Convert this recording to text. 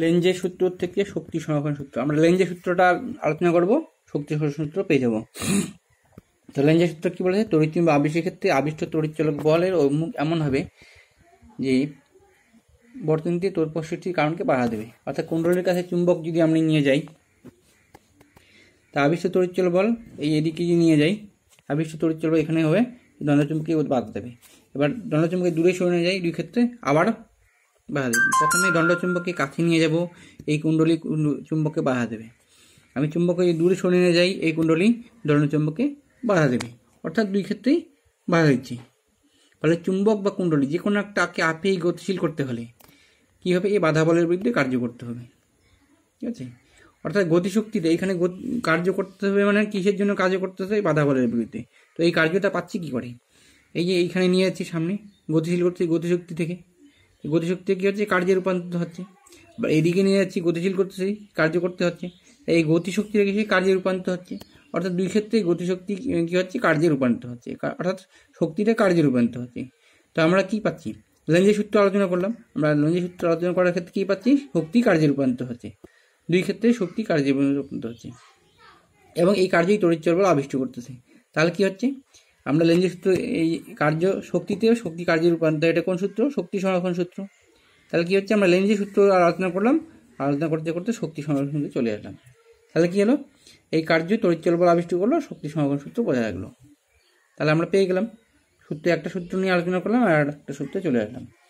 লেঞ্জের সূত্র থেকে শক্তি সংরক্ষণ সূত্র আমরা লেঞ্জের সূত্রটা আলোচনা করব শক্তি সংরক্ষণ সূত্র পেয়ে যাবো তো লেঞ্জের সূত্র কি বলেছে তড়িৎ বা আবিষ্টের ক্ষেত্রে আবিষ্ট তড়িৎ চলক বলের অভিমুখ এমন হবে যে তোর তৎপরসৃষ্টির কারণকে বাধা দেবে অর্থাৎ কুণ্ডলীর কাছে চুম্বক যদি আমি নিয়ে যাই তা আবিষ্ট তড়িৎ বল এই এদিকে যদি নিয়ে যাই আবিষ্ট তড়িৎ চল এখানে হবে দ্বন্দ্বচুম্বকে বাধা দেবে এবার দণ্ডচুম্বকে দূরে সরে নিয়ে যাই দুই ক্ষেত্রে আবার বাধা দেবে প্রথমে দণ্ডচুম্বককে কাছে নিয়ে যাব এই কুণ্ডলী চুম্বককে বাধা দেবে আমি চুম্বককে দূরে সরে নিয়ে যাই এই কুণ্ডলী দণ্ডচুম্বককে বাধা দেবে অর্থাৎ দুই ক্ষেত্রেই বাধা দিচ্ছি ফলে চুম্বক বা কুণ্ডলী যে কোনো একটাকে আপেই গতিশীল করতে হলে কীভাবে হবে এই বাধা বলের বিরুদ্ধে কার্য করতে হবে ঠিক আছে অর্থাৎ গতিশক্তিতে এখানে কার্য করতে হবে মানে কিসের জন্য কার্য করতে হবে বাধা বলের বিরুদ্ধে তো এই কার্যটা পাচ্ছি কি করে এই যে এইখানে নিয়ে যাচ্ছি সামনে গতিশীল করছি গতিশক্তি থেকে গতিশক্তি কী হচ্ছে কার্যে রূপান্তরিত হচ্ছে বা এদিকে নিয়ে যাচ্ছি গতিশীল করতেছি কার্য করতে হচ্ছে এই রেখে সেই কার্যে রূপান্তরিত হচ্ছে অর্থাৎ দুই ক্ষেত্রে গতিশক্তি কী হচ্ছে কার্যে রূপান্তরিত হচ্ছে অর্থাৎ শক্তিটা কার্যে রূপান্তরিত হচ্ছে তো আমরা কী পাচ্ছি লেঞ্জের সূত্র আলোচনা করলাম আমরা লেঞ্জের সূত্র আলোচনা করার ক্ষেত্রে কী পাচ্ছি শক্তি কার্যে রূপান্তরিত হচ্ছে দুই ক্ষেত্রে শক্তি কার্যে রূপান্তরিত হচ্ছে এবং এই কার্যই তড়িৎ চলবল আবিষ্ট করতেছে তাহলে কী হচ্ছে আমরা লেঞ্জের সূত্র এই কার্য শক্তিতে শক্তি কার্যে রূপান্তর এটা কোন সূত্র শক্তি সংরক্ষণ সূত্র তাহলে কী হচ্ছে আমরা লেঞ্জের সূত্র আলোচনা করলাম আলোচনা করতে করতে শক্তি সংরক্ষণ সূত্রে চলে আসলাম তাহলে কী হলো এই কার্য তরিচল বল আবিষ্ট করলো শক্তি সংরক্ষণ সূত্র বজায় রাখলো তাহলে আমরা পেয়ে গেলাম সূত্রে একটা সূত্র নিয়ে আলোচনা করলাম আর একটা সূত্রে চলে আসলাম